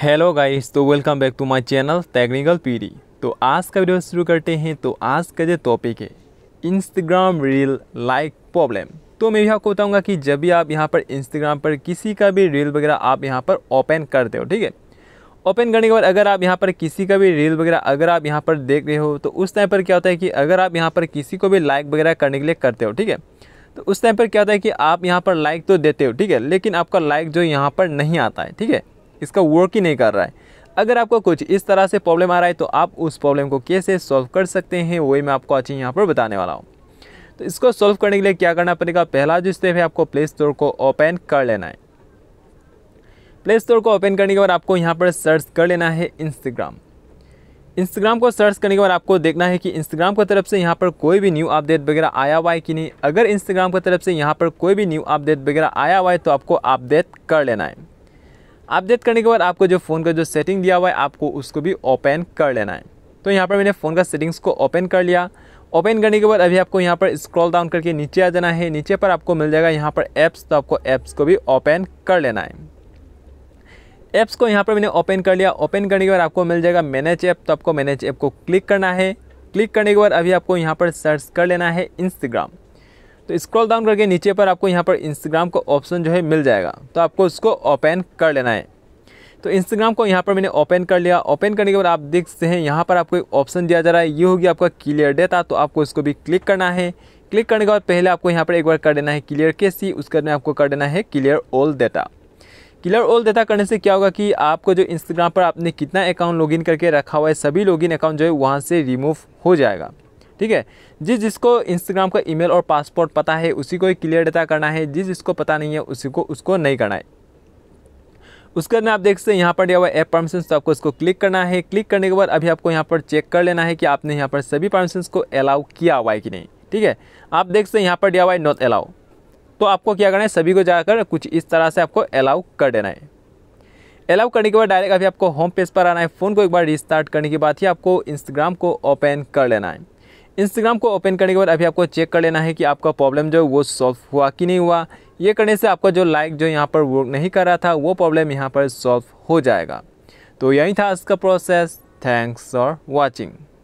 hello guys तो welcome back to my channel technical पीरी तो आज का वीडियो शुरू करते हैं तो आज का जो टॉपिक है इंस्टाग्राम रील लाइक प्रॉब्लम तो मैं भी आपको बताऊंगा कि जब भी आप यहां पर इंस्टाग्राम पर किसी का भी रील वगैरह आप यहां पर ओपन करते हो ठीक है ओपन करने के बाद अगर आप यहाँ पर किसी का भी रील वगैरह अगर आप यहाँ पर देख रहे हो तो उस टाइम पर क्या होता है कि अगर आप यहाँ पर किसी को भी लाइक वगैरह करने के लिए करते हो ठीक है तो उस टाइम पर क्या होता है कि आप यहाँ पर लाइक तो देते हो ठीक है लेकिन आपका लाइक जो यहाँ पर नहीं आता है ठीक है इसका वर्क ही नहीं कर रहा है अगर आपको कुछ इस तरह से प्रॉब्लम आ रहा है तो आप उस प्रॉब्लम को कैसे सॉल्व कर सकते हैं वही मैं आपको आज यहाँ पर बताने वाला हूँ तो इसको सॉल्व करने के लिए क्या करना पड़ेगा पहला जो स्टेप है आपको प्ले स्टोर को ओपन कर लेना है प्ले स्टोर को ओपन करने के बाद आपको यहाँ पर सर्च कर लेना है इंस्टाग्राम इंस्टाग्राम को सर्च करने के बाद आपको देखना है कि इंस्टाग्राम की तरफ से यहाँ पर कोई भी न्यू अपडेट वगैरह आया हुआ है कि नहीं अगर इंस्टाग्राम की तरफ से यहाँ पर कोई भी न्यू अपडेट वगैरह आया हुआ है तो आपको अपडेट कर लेना है अपडेट करने के बाद आपको जो फ़ोन का जो सेटिंग दिया हुआ है आपको उसको भी ओपन कर लेना है तो यहाँ पर मैंने फ़ोन का सेटिंग्स को ओपन कर लिया ओपन करने के बाद अभी आपको यहाँ पर स्क्रॉल डाउन करके नीचे आ जाना है नीचे पर आपको मिल जाएगा यहाँ पर ऐप्स तो आपको ऐप्स को भी ओपन कर लेना है ऐप्स को यहाँ पर मैंने ओपन कर लिया ओपन करने के बाद आपको मिल जाएगा मैनेज ऐप तो आपको मैनेज ऐप को क्लिक करना है क्लिक करने के बाद अभी आपको यहाँ पर सर्च कर लेना है इंस्टाग्राम तो स्क्रॉल डाउन करके नीचे पर आपको यहाँ पर इंस्टाग्राम का ऑप्शन जो है मिल जाएगा तो आपको उसको ओपन कर लेना है तो इंस्टाग्राम को यहाँ पर मैंने ओपन कर लिया ओपन करने के बाद आप देख सकते हैं यहाँ पर आपको एक ऑप्शन दिया जा रहा है ये होगी आपका क्लियर डेटा तो आपको इसको भी क्लिक करना है क्लिक करने के बाद पहले आपको यहाँ पर एक बार कर देना है क्लियर के सी उसके बाद आपको कर देना है clear all data clear all data करने से क्या होगा कि आपको जो इंस्टाग्राम पर आपने कितना अकाउंट लॉगिन करके रखा हुआ है सभी लॉगिन अकाउंट जो है वहाँ से रिमूव हो जाएगा ठीक है जिस जिसको इंस्टाग्राम का ईमेल और पासपोर्ट पता है उसी को ही क्लियर डेटा करना है जिस जिसको पता नहीं है उसी को उसको नहीं करना है उसके बाद आप देख सकते हैं यहाँ पर दिया हुआ ऐप परमिशन तो आपको इसको क्लिक करना है क्लिक करने के बाद अभी आपको यहाँ पर चेक कर लेना है कि आपने यहाँ पर सभी परमिशंस को अलाउ किया हुआ है कि नहीं ठीक है आप देख सकते हैं यहाँ पर दिया हुआ है नॉट अलाउ तो आपको क्या करना है सभी को जाकर कुछ इस तरह से आपको अलाउ कर देना है अलाउ करने के बाद डायरेक्ट अभी आपको होम पेज पर आना है फ़ोन को एक बार रिस्टार्ट करने के बाद ही आपको इंस्टाग्राम को ओपन कर लेना है इंस्टाग्राम को ओपन करने के बाद अभी आपको चेक कर लेना है कि आपका प्रॉब्लम जो है वो सॉल्व हुआ कि नहीं हुआ ये करने से आपका जो लाइक जो यहाँ पर वर्क नहीं कर रहा था वो प्रॉब्लम यहाँ पर सॉल्व हो जाएगा तो यही था इसका प्रोसेस थैंक्स फॉर वॉचिंग